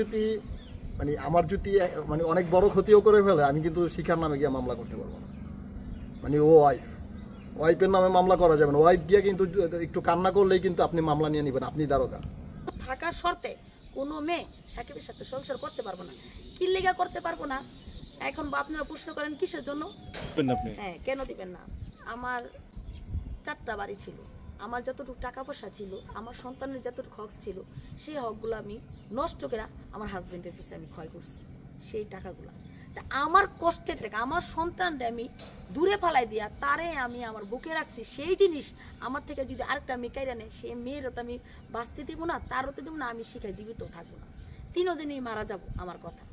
যদি মানে আমার যদি মানে অনেক বড় ক্ষতিও করে ফেলে আমি কিন্তু শিখার নামে গিয়ে মামলা করতে পারবো না মানে ও ওয়াইফ ওয়াইফের নামে মামলা করা যাবে না ওয়াইফ গিয়ে কিন্তু একটু কান্না করলেই কিন্তু আপনি মামলা নিয়ে নেবেন আপনি দারোগা থাকার শর্তে কোনো মেয়ে সাকিবের সাথে সংসার করতে পারবো না কি লেগা করতে পারবো না এখন বা আপনারা প্রশ্ন করেন কিসের জন্য হ্যাঁ কেন দিবেন না আমার চারটা বাড়ি ছিল আমার যতটুকু টাকা পয়সা ছিল আমার সন্তানের যতটুকু হক ছিল সেই হকগুলো আমি নষ্ট করে আমার হাজব্যান্ডের পিছিয়ে আমি ক্ষয় করছি সেই টাকাগুলো তা আমার কষ্টের টাকা আমার সন্তানটা আমি দূরে ফালাই দিয়া তারে আমি আমার বুকে রাখছি সেই জিনিস আমার থেকে যদি আরেকটা মেয়ে কাইরা নেয় সেই মেয়েরও তো আমি বাঁচতে দেবো না তারও তো দেবো না আমি শিখায় জীবিত থাকবো না তিনও দিনই মারা যাব আমার কথা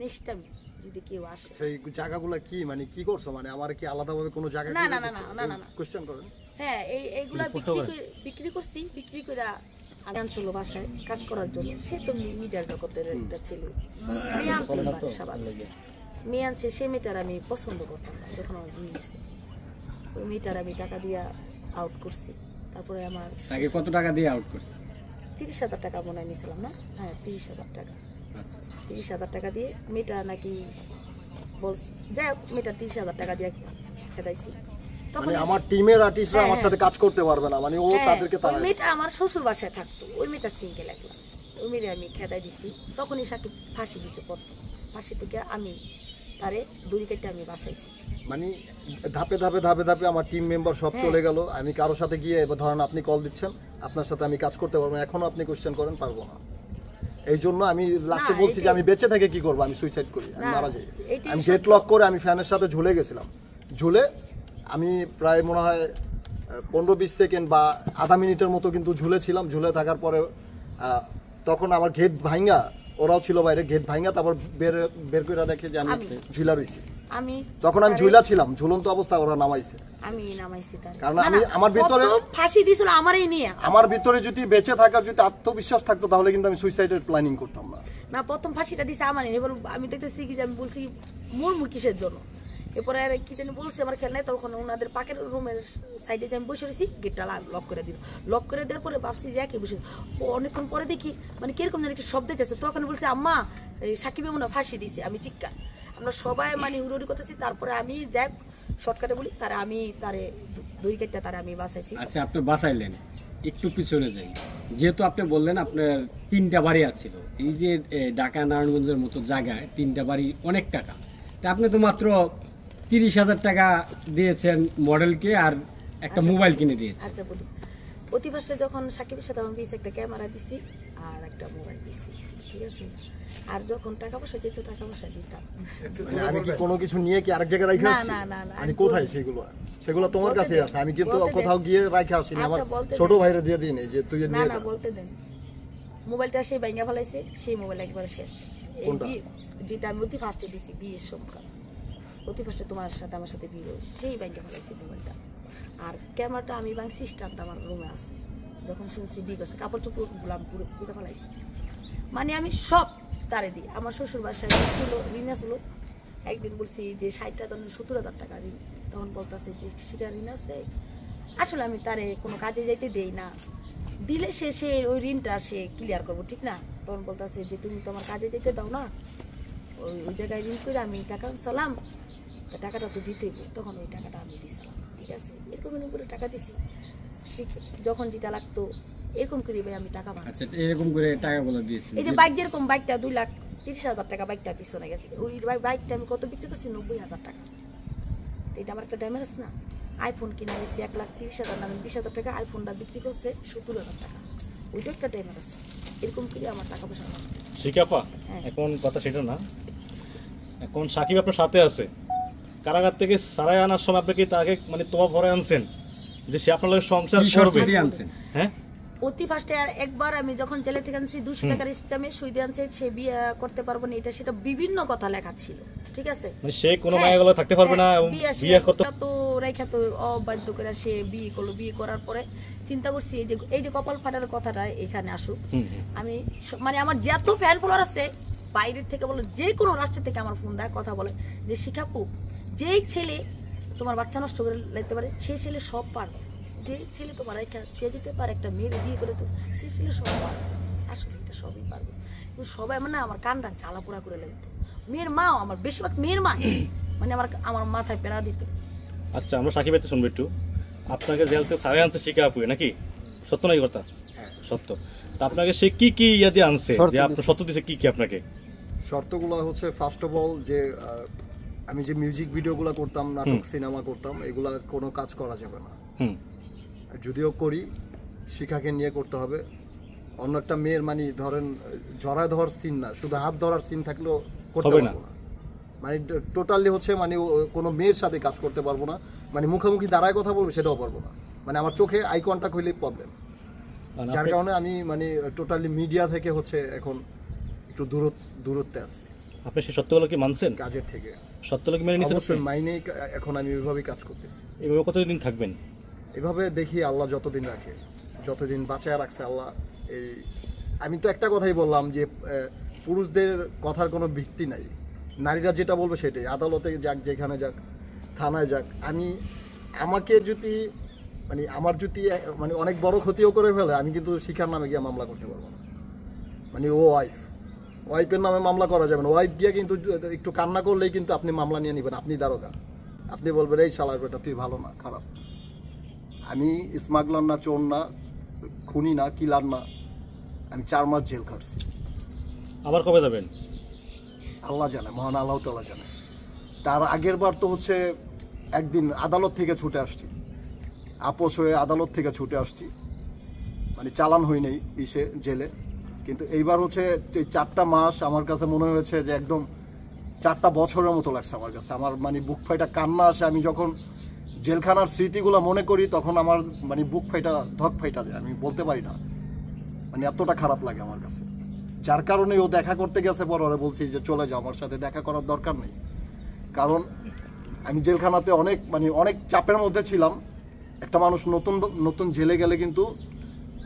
নেক্সট টাইম যদি কেউ আসে সেই জায়গাগুলো কি মানে কি করছো মানে আমার কি আলাদাভাবে কোনো জায়গা না না না না না না কোশ্চেন করেন হ্যাঁ এই এইগুলা বিক্রি বিক্রি করছি বিক্রি করে আনছিল বাসায় কাজ করার জন্য সে তো মিডিয়ার জগতের একটা ছেলে মেয়ে সবার সে আমি পছন্দ করতাম যখন আমার বিয়ে ওই আমি টাকা দিয়ে আউট করছি তারপরে আমার কত টাকা দিয়ে আউট করছি তিরিশ হাজার টাকা মনে নিয়েছিলাম না হ্যাঁ তিরিশ হাজার টাকা তিরিশ হাজার টাকা দিয়ে মেয়েটা নাকি বলছে যাই হোক মেয়েটা তিরিশ হাজার টাকা দিয়ে খেদাইছি মানে হ্যাঁ। মানে হ্যাঁ, ফাঁসি ফাঁসি থেকে আমি তারে আমি বাঁচাইছি মানে ধাপে ধাপে ধাপে ধাপে আমার টিম মেম্বার সব হ্যাঁ। চলে গেল আমি কারোর সাথে গিয়ে আপনি কল দিচ্ছেন আপনার সাথে আমি কাজ করতে পারবো না আপনি কোশ্চেন করেন পারবো না এই জন্য আমি লাস্টে বলছি যে আমি বেঁচে থেকে কি করবো আমি সুইসাইড করি আমি মারা যাই আমি গেট লক করে আমি ফ্যানের সাথে ঝুলে গেছিলাম ঝুলে আমি প্রায় মনে হয় পনেরো বিশ সেকেন্ড বা আধা মিনিটের মতো কিন্তু ঝুলেছিলাম ঝুলে থাকার পরে তখন আমার গেট ভাঙ্গা ওরাও ছিল বাইরে গেট ভাঙ্গা তারপর বের বের করে দেখে যে আমি ঝুলা রয়েছি আমি তখন আমি ঝুলা ছিলাম ঝুলন্ত অবস্থা ওরা নামাইছে আমি নামাইছি তার কারণ আমি আমার ভিতরে ফাঁসি দিছিল আমারই নিয়ে আমার ভিতরে যদি বেঁচে থাকার যদি আত্মবিশ্বাস থাকতো তাহলে কিন্তু আমি সুইসাইডের প্ল্যানিং করতাম না না প্রথম ফাঁসিটা দিছে এবার আমি দেখতেছি কি আমি বলছি জন্য এরপরে আর কি জানি বলছে আমার খেয়াল তখন ওনাদের পাকের রুমের সাইডে আমি বসে রয়েছি গেটটা লক করে দিল লক করে দেওয়ার পরে ভাবছি যে একই বসে ও অনেকক্ষণ পরে দেখি মানে কিরকম যেন একটা শব্দ চাইছে তখন বলছে আম্মা সাকিব এমন ফাঁসি দিছে আমি চিক্কা আমরা সবাই মানে হুড়ি করতেছি তারপরে আমি যাই শর্টকাটে বলি তার আমি তারে দুই কেটটা তারে আমি বাঁচাইছি আচ্ছা আপনি বাঁচাইলেন একটু পিছনে যাই যেহেতু আপনি বললেন আপনার তিনটা বাড়ি আছিল এই যে ঢাকা নারায়ণগঞ্জের মতো জায়গায় তিনটা বাড়ি অনেক টাকা তা আপনি তো মাত্র তিরিশ হাজার টাকা দিয়েছেন মডেলকে আর একটা মোবাইল আচ্ছা। কিনে দিয়েছেন আচ্ছা বলি অতি ফার্স্টে যখন সাকিবের সাথে আমার পিস একটা ক্যামেরা দিছি আর একটা মোবাইল দিছি ঠিক আছে আর যখন টাকা পয়সা যেত টাকা পয়সা দিতাম মানে আমি কি কোনো কিছু নিয়ে কি আরেক জায়গায় রাখা না না না আমি কোথায় সেগুলো সেগুলো তোমার কাছে আছে আমি কিন্তু কোথাও গিয়ে রাখা আসি না আচ্ছা, আমার ছোট ভাইরে দিয়ে দিই যে তুই নিয়ে না বলতে দেন মোবাইলটা সেই ব্যাঙ্গা ফেলাইছে সেই মোবাইল একবার শেষ যেটা আমি অতি ফার্স্টে দিছি বিয়ের সময় অতি ফার্স্টে তোমার সাথে আমার সাথে বিয়ে সেই ভাঙা ফেলাইছে মোবাইলটা আর ক্যামেরাটা আমি এবং সিস্টারটা আমার রুমে আছে যখন শুনছি বিগ করছে কাপড় চোপড় গুলাম পুরো পিঠা ফেলাইছি মানে আমি সব তারে দিই আমার শ্বশুর বাসায় ছিল ঋণা ছিল একদিন বলছি যে ষাটটা তখন সত্তর হাজার টাকা ঋণ তখন বলতেছে যে সেটা ঋণ আছে আসলে আমি তারে কোনো কাজে যাইতে দেই না দিলে সে সে ওই ঋণটা সে ক্লিয়ার করবো ঠিক না তখন বলতেছে যে তুমি তোমার কাজে যেতে দাও না ওই ওই জায়গায় ঋণ করে আমি টাকা চালাম টাকাটা তো দিতেই তখন ওই টাকাটা আমি দিছিলাম বাকি আছে এরকম এরকম করে টাকা দিছি যখন যেটা লাগতো এরকম করে ভাই আমি টাকা আচ্ছা এরকম করে টাকা গুলো দিয়েছি এই যে বাইক যেরকম বাইকটা দুই লাখ তিরিশ হাজার টাকা বাইকটা পিছনে গেছে ওই বাইকটা আমি কত বিক্রি করছি নব্বই হাজার টাকা এটা আমার একটা ড্যামেজ না আইফোন কিনে নিয়েছি এক লাখ তিরিশ হাজার দাম বিশ হাজার টাকা আইফোনটা বিক্রি করছে সত্তর হাজার টাকা ওইটা একটা ড্যামেজ এরকম করে আমার টাকা পয়সা নষ্ট শিকাপা হ্যাঁ। এখন কথা সেটা না এখন সাকিব আপনার সাথে আছে কারাগার থেকে সারাই আনার সময় আপনি কি তাকে মানে তোমা ভরে আনছেন যে সে আপনার সংসার করবে হ্যাঁ অতি ফার্স্টে আর একবার আমি যখন জেলে থেকে আনছি দুশো টাকার ইসলামে সুইদে আনছে সে বিয়ে করতে পারবো না এটা সেটা বিভিন্ন কথা লেখা ছিল ঠিক আছে মানে সে হ্যাঁ। মায়া থাকতে পারবে না হ্যাঁ, বিয়ে করতে তো রেখা তো অবাধ্য করে সে বিয়ে করলো বিয়ে করার পরে চিন্তা করছি এই যে এই যে কপাল ফাটার কথাটা এখানে আসুক আমি মানে আমার যত ফ্যান ফলোয়ার আছে বাইরের থেকে বলে যে কোনো রাষ্ট্র থেকে আমার ফোন দেয় কথা বলে যে শিখাপু যেই ছেলে তোমার বাচ্চা নষ্ট করে লাগতে পারে সে ছেলে সব পার যে ছেলে তোমার একটা ছুঁয়ে যেতে পারে একটা মেয়ের বিয়ে করে তো সে ছেলে সব পারবে আসলে এটা সবই পারবে কিন্তু সবাই মানে আমার কান্ডা জ্বালা পোড়া করে লাগত মেয়ের মাও আমার বেশিরভাগ মেয়ের মা মানে আমার আমার মাথায় পেরা দিত আচ্ছা আমরা সাকিব ভাইতে শুনবো একটু আপনাকে জেলতে সারে আনছে শিখে আপুয়ে নাকি সত্য নাই কথা হ্যাঁ। সত্য তা আপনাকে সে কি কি ইয়াদি দিয়ে আনছে যে আপনার সত্য দিছে কি কি আপনাকে শর্তগুলো হচ্ছে ফার্স্ট অফ অল যে আমি যে মিউজিক ভিডিওগুলো করতাম নাটক সিনেমা করতাম এগুলা কোনো কাজ করা যাবে না যদিও করি শিখাকে নিয়ে করতে হবে অন্য একটা মেয়ের মানে ধরেন জড়া ধর সিন না শুধু হাত ধরার সিন থাকলেও করতে পারবো না মানে টোটালি হচ্ছে মানে কোনো মেয়ের সাথে কাজ করতে পারবো না মানে মুখামুখি দাঁড়ায় কথা বলবো সেটাও পারবো না মানে আমার চোখে আই কন্ট্যাক্ট হইলেই প্রবলেম মানে যার কারণে আমি মানে টোটালি মিডিয়া থেকে হচ্ছে এখন একটু দূরত্ব দূরত্বে আছি আপনি সে সত্যগুলো কি মানছেন কাজের থেকে সত্য লোক মেনে নিচ্ছেন মাইনে এখন আমি ওইভাবেই কাজ করতেছি এভাবে কতদিন থাকবেন এভাবে দেখি আল্লাহ যতদিন রাখে যতদিন বাঁচায় রাখছে আল্লাহ এই আমি তো একটা কথাই বললাম যে পুরুষদের কথার কোনো ভিত্তি নাই নারীরা যেটা বলবে সেটাই আদালতে যাক যেখানে যাক থানায় যাক আমি আমাকে যদি মানে আমার যদি মানে অনেক বড় ক্ষতিও করে ফেলে আমি কিন্তু শিখার নামে গিয়ে মামলা করতে পারবো না মানে ও ওয়াইফ ওয়াইফের নামে মামলা করা যাবে না ওয়াইফ গিয়ে কিন্তু একটু কান্না করলেই কিন্তু আপনি মামলা নিয়ে নেবেন আপনি দারোগা আপনি বলবেন এই শালাকটা তুই ভালো না খারাপ আমি স্মাগলার না চোর না খুনি না কিলার না আমি চার মাস জেল খাটছি আবার কবে যাবেন আল্লাহ জানে মহান আল্লাহ তাল্লাহ জানে তার আগের বার তো হচ্ছে একদিন আদালত থেকে ছুটে আসছি আপোষ হয়ে আদালত থেকে ছুটে আসছি মানে চালান হয়নি ইসে জেলে কিন্তু এইবার হচ্ছে এই চারটা মাস আমার কাছে মনে হয়েছে যে একদম চারটা বছরের মতো লাগছে আমার কাছে আমার মানে বুক ফাইটা কান্না আসে আমি যখন জেলখানার স্মৃতিগুলো মনে করি তখন আমার মানে বুক ফাইটা ধক ফাইটা যায় আমি বলতে পারি না মানে এতটা খারাপ লাগে আমার কাছে যার কারণে ও দেখা করতে গেছে পর ওরা বলছি যে চলে যাও আমার সাথে দেখা করার দরকার নেই কারণ আমি জেলখানাতে অনেক মানে অনেক চাপের মধ্যে ছিলাম একটা মানুষ নতুন নতুন জেলে গেলে কিন্তু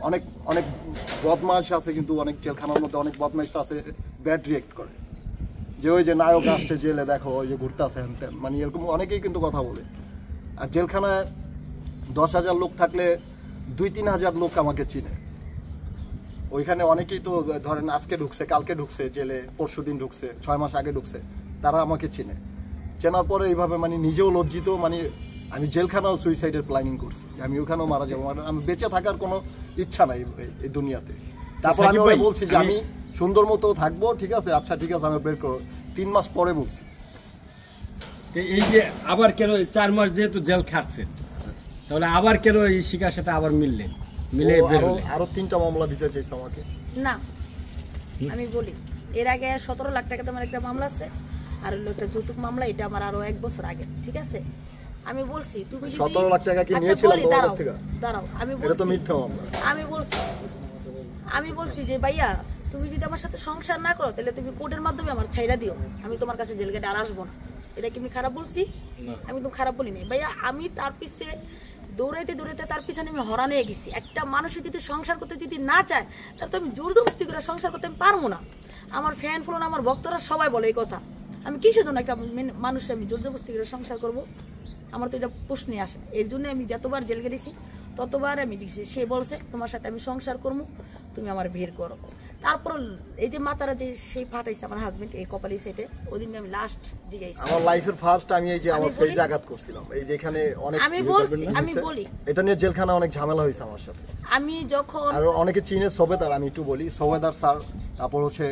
অনেক অনেক বদমাস আছে কিন্তু অনেক জেলখানার মধ্যে অনেক বদমাস আছে ব্যাড রিয়েক্ট করে যে ওই যে নায়ক আসছে জেলে দেখো ওই যে ঘুরতে আসে হ্যান ত্যান মানে এরকম অনেকেই কিন্তু কথা বলে আর জেলখানায় দশ হাজার লোক থাকলে দুই তিন হাজার লোক আমাকে চিনে ওইখানে অনেকেই তো ধরেন আজকে ঢুকছে কালকে ঢুকছে জেলে পরশু দিন ঢুকছে ছয় মাস আগে ঢুকছে তারা আমাকে চিনে চেনার পরে এইভাবে মানে নিজেও লজ্জিত মানে আমি জেলখানাও সুইসাইডের প্ল্যানিং করছি আমি ওখানেও মারা যাবো মানে আমি বেঁচে থাকার কোনো ইচ্ছা নাই এই দুনিয়াতে তারপর আমি বলছি যে আমি সুন্দর মতো থাকবো ঠিক আছে আচ্ছা ঠিক আছে আমি বের করো তিন মাস পরে বলছি এই যে আবার কেন চার মাস যেহেতু জেল খাটছে তাহলে আবার কেন এই শিকার সাথে আবার মিললেন মিলে আরো তিনটা মামলা দিতে চাইছে আমাকে না আমি বলি এর আগে সতেরো লাখ টাকা তোমার একটা মামলা আছে আর হলো যৌতুক মামলা এটা আমার আরো এক বছর আগে ঠিক আছে আমি বলছি তুমি 17 লাখ টাকা কি আচ্ছা, নিয়েছিলাম তোমার কাছ থেকে দাঁড়াও আমি বলছি এটা তো মিথ্যা মামলা আমি বলছি আমি বলছি যে ভাইয়া তুমি যদি আমার সাথে সংসার না করো তাহলে তুমি কোর্টের মাধ্যমে আমার ছাইরা দিও আমি তোমার কাছে জেল গেটে আর আসবো না এটা কি আমি খারাপ বলছি আমি তো খারাপ নাই ভাইয়া আমি তার পিছে দৌড়াইতে দৌড়াইতে তার পিছনে আমি হরানে গেছি একটা মানুষের যদি সংসার করতে যদি না চায় তাহলে তো আমি জোরদস্তি করে সংসার করতে আমি পারবো না আমার ফ্যান ফলোন আমার ভক্তরা সবাই বলে এই কথা আমি কিসের জন্য একটা মানুষ আমি জোর জবস্তি করে সংসার করবো আমার তো এটা প্রশ্নে আসে এর জন্য আমি যতবার জেল গেছি ততবার আমি জিজ্ঞেস সে বলছে তোমার সাথে আমি সংসার করবো তুমি আমার বের করো তারপর এই যে মাতারা যে সেই ফাটাইছে আমার হাজবেন্ড এই কপালি সেটে ওদিন আমি লাস্ট জিগাইছি আমার লাইফের ফার্স্ট আমি এই যে আমার ফেজে আঘাত করছিলাম এই যে এখানে অনেক আমি বলছি আমি বলি এটা নিয়ে জেলখানা অনেক ঝামেলা হইছে আমার সাথে আমি যখন আর অনেকে চিনে সবেদার আমি একটু বলি সবেদার স্যার তারপর হচ্ছে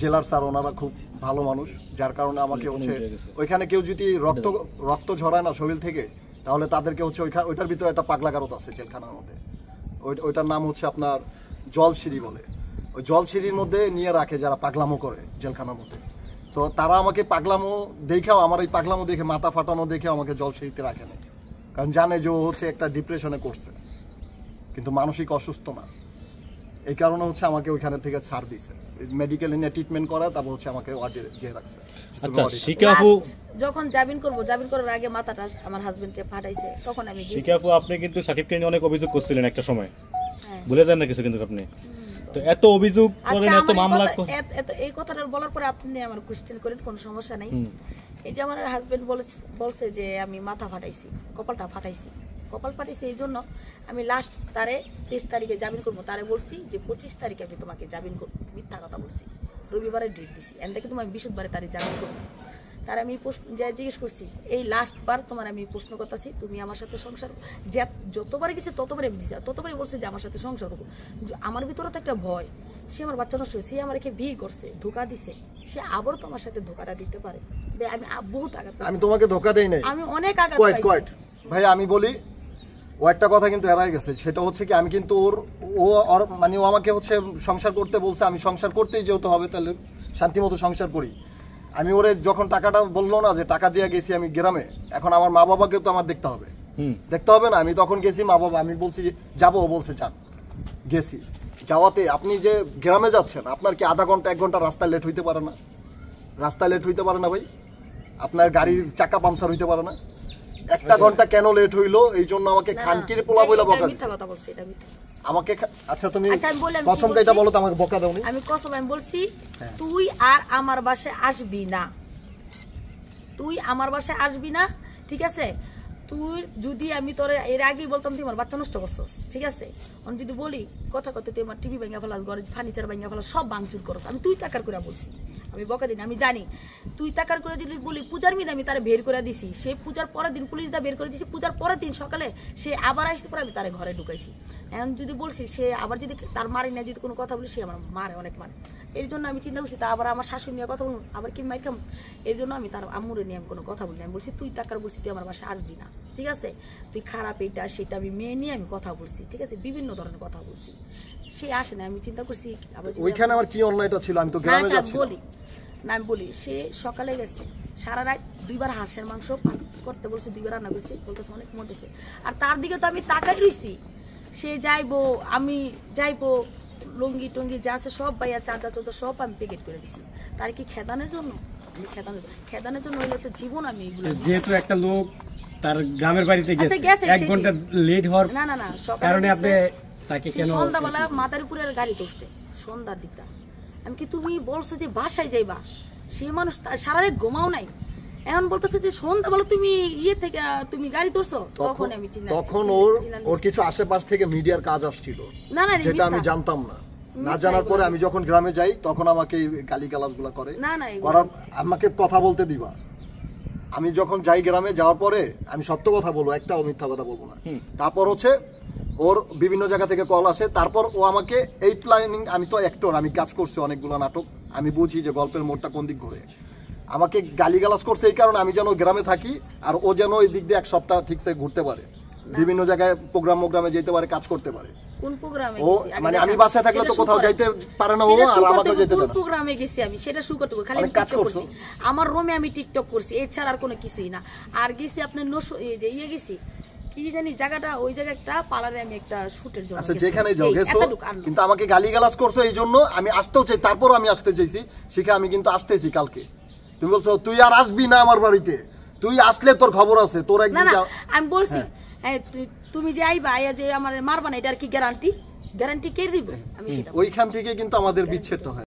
জেলার স্যার ওনারা খুব ভালো মানুষ যার কারণে আমাকে হচ্ছে ওইখানে কেউ যদি হ্যাঁ। রক্ত রক্ত ঝরায় না শরীর থেকে তাহলে তাদেরকে হচ্ছে ওইখানে ওইটার ভিতরে একটা পাগলা কারত আছে জেলখানার মধ্যে ওইটার নাম হচ্ছে আপনার জলসিঁড়ি বলে ওই জলসিঁড়ির মধ্যে নিয়ে রাখে যারা পাগলামো করে জেলখানার মধ্যে তো তারা আমাকে পাগলামো দেখেও আমার এই পাগলামো দেখে মাথা ফাটানো দেখে আমাকে জলসিঁড়িতে রাখে না কারণ জানে যে ও হচ্ছে একটা ডিপ্রেশনে করছে কিন্তু মানসিক অসুস্থ না এই কারণে হচ্ছে আমাকে ওইখানে থেকে ছাড় দিয়েছে মেডিকেল নিয়ে ট্রিটমেন্ট করা তারপর হচ্ছে আমাকে ওয়ার্ডে দিয়ে রাখছে আচ্ছা যখন জামিন করব জামিন করার আগে মাথাটা আমার হাজবেন্ডকে ফাটাইছে তখন আমি আপনি কিন্তু নিয়ে অনেক অভিযোগ করছিলেন একটা সময় হ্যাঁ। ভুলে যান না কিছু কিন্তু আপনি এত অভিযোগ আচ্ছা, করেন এত মামলা এত এই কথাটা বলার পরে আপনি আমার কোশ্চেন করেন কোনো সমস্যা নাই এই যে আমার হাজবেন্ড বলছে যে আমি মাথা ফাটাইছি কপালটা ফাটাইছি কপাল পাঠিয়েছে এই জন্য আমি লাস্ট তারে তেইশ তারিখে জামিন করবো তারে বলছি যে পঁচিশ তারিখে আমি তোমাকে জামিন করবো মিথ্যা কথা বলছি রবিবারে ডেট দিছি এন দেখে তোমার বিশুদ্ধবারে তারে জামিন করবো তার আমি যা জিজ্ঞেস করছি এই লাস্টবার তোমার আমি প্রশ্ন করতেছি তুমি আমার সাথে সংসার যে যতবার গেছে ততবারই বুঝছি ততবারই বলছি যে আমার সাথে সংসার করো আমার ভিতরে তো একটা ভয় সে আমার বাচ্চা নষ্ট সে আমাকে বিয়ে করছে ধোকা দিছে সে আবারও তোমার সাথে ধোকাটা দিতে পারে আমি বহুত আঘাত আমি তোমাকে ধোকা দেই নাই আমি অনেক আঘাত ভাই আমি বলি ও একটা কথা কিন্তু এড়াই গেছে সেটা হচ্ছে কি আমি কিন্তু ওর ও মানে ও আমাকে হচ্ছে সংসার করতে বলছে আমি সংসার করতেই যেহেতু হবে তাহলে শান্তিমতো সংসার করি আমি ওরে যখন টাকাটা বললো না যে টাকা দিয়ে গেছি আমি গ্রামে এখন আমার মা বাবাকে তো আমার দেখতে হবে দেখতে হবে না আমি তখন গেছি মা বাবা আমি বলছি যাবো বলছে যান গেছি যাওয়াতে আপনি যে গ্রামে যাচ্ছেন আপনার কি আধা ঘন্টা এক ঘন্টা রাস্তা লেট হইতে পারে না রাস্তা লেট হইতে পারে না ভাই আপনার গাড়ির চাকা পাংচার হইতে পারে না একটা ঘন্টা কেন লেট হইলো এই জন্য আমাকে খানকির পোলা বইলা বকা মিথ্যা কথা বলছি এটা মিথ্যা আমাকে আচ্ছা তুমি আচ্ছা, কসম এটা বলো তো আমাকে বকা দাও আমি কসম আমি বলছি হ্যাঁ। তুই আর আমার বাসে আসবি না তুই আমার বাসে আসবি না ঠিক আছে তুই যদি আমি তোর এর আগে বলতাম তুই আমার বাচ্চা নষ্ট করছস ঠিক আছে আমি যদি বলি কথা কথা তুই আমার টিভি ভাঙা ফেলাস ঘরে ফার্নিচার ভাঙা ফেলাস সব ভাঙচুর করস আমি তুই টাকার করে বলছি আমি বকা দিন আমি জানি তুই টাকার করে যদি বলি পূজার মিন আমি তারা বের করে দিছি সে পূজার পরের দিন পুলিশ দা বের করে দিছি পূজার পরের দিন সকালে সে আবার আসতে পারে আমি তারা ঘরে ঢুকাইছি এখন যদি বলছি সে আবার যদি তার মারি না যদি কোনো কথা বলি সে আমার মারে অনেক মারে এর জন্য আমি চিন্তা করছি তা আবার আমার শাশুড়ি নিয়ে কথা বলুন আবার কি মাইর খাম এর জন্য আমি তার আম্মুরে নিয়ে আমি কোনো কথা বলি আমি বলছি তুই টাকার বলছি তুই আমার বাসায় আসবি না ঠিক আছে তুই খারাপ এটা সেটা আমি মেয়ে নিয়ে আমি কথা বলছি ঠিক আছে বিভিন্ন ধরনের কথা বলছি সে আসে না আমি চিন্তা করছি ওইখানে আমার কি অন্যায়টা ছিল আমি তো গ্রামে যাচ্ছি বলি না আমি বলি সে সকালে গেছে সারা রাত দুইবার হাঁসের মাংস করতে বলছে দুইবার রান্না করছে বলতেছে অনেক মজেছে আর তার দিকে তো আমি তাকাই রয়েছি সে যাইবো আমি যাইবো লুঙ্গি টুঙ্গি যা আছে সব বাইয়া চাঁদা চোদ্দ সব আমি প্যাকেট করে দিছি তার কি খেদানের জন্য খেদানের খেদানের জন্য হইলে তো জীবন আমি যেহেতু একটা লোক তার গ্রামের বাড়িতে আচ্ছা, গেছে এক ঘন্টা লেট হওয়ার না না না কারণে আপনি তাকে কেন সন্ধ্যাবেলা মাথার উপরে গাড়ি তুলছে সন্ধ্যার দিকটা এমনকি তুমি বলছো যে বাসায় যাইবা সে মানুষ সারা ঘুমাও নাই বলতেছে যে তুমি ইয়ে থেকে তুমি গাড়ি ধরছো তখন আমি তখন ওর ওর কিছু আশেপাশ থেকে মিডিয়ার কাজ আসছিল না না যেটা আমি জানতাম না না জানার পরে আমি যখন গ্রামে যাই তখন আমাকে গালি গালাজগুলো করে না না আমাকে কথা বলতে দিবা আমি যখন যাই গ্রামে যাওয়ার পরে আমি সত্য কথা বলবো একটা মিথ্যা কথা বলবো না তারপর হচ্ছে ওর বিভিন্ন জায়গা থেকে কল আসে তারপর ও আমাকে এই প্ল্যানিং আমি তো অ্যাক্টর আমি কাজ করছি অনেকগুলো নাটক আমি বুঝি যে গল্পের মোড়টা কোন দিক ঘুরে আমাকে গালিগালাজ করছে এই কারণে আমি যেন গ্রামে থাকি আর ও যেন ওই দিক দিয়ে এক সপ্তাহ ঠিকসে ঘুরতে পারে বিভিন্ন জায়গায় প্রোগ্রাম মোগ্রামে যেতে পারে কাজ করতে পারে মানে আমি বাসায় থাকলে তো কোথাও যাইতে পারে না ও আর আমাকে যেতে দেয় প্রোগ্রামে গেছি আমি সেটা শু করতে খালি কাজ করছি আমার রুমে আমি টিকটক করছি এছাড়া আর কোনো কিছুই না আর গেছি আপনার নসু যে ইয়ে গেছি কি জানি জায়গাটা ওই জায়গা একটা পার্লারে আমি একটা শুটের জন্য আচ্ছা যেখানে যাও গেছো কিন্তু আমাকে করছো এই জন্য আমি আসতেও চাই আমি আসতে চাইছি শিখে আমি কিন্তু আসতেছি কালকে তুমি বলছো তুই আর আসবি না আমার বাড়িতে তুই আসলে তোর খবর আছে তোর একদিন আমি বলছি হ্যাঁ তুমি যে আইবা আইয়া যে আমার মারবা না এটা আর কি গ্যারান্টি গ্যারান্টি কে দিবে আমি সেটা ওইখান থেকে কিন্তু আমাদের বিচ্ছেদ হয়